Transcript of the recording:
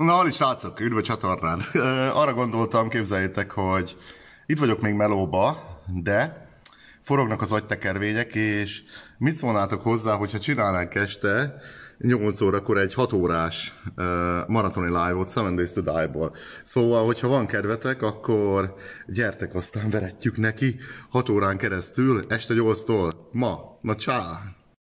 Na, Ali srácok, üdv a csatornán. Arra gondoltam, képzeljétek, hogy itt vagyok még melóba, de forognak az agytekervények, és mit szólnátok hozzá, hogyha csinálnánk este 8 órakor egy 6 órás uh, maratoni live-ot Seven Days to Die-ból. Szóval, hogyha van kedvetek, akkor gyertek, aztán veretjük neki 6 órán keresztül, este 8-tól, ma. Na csá!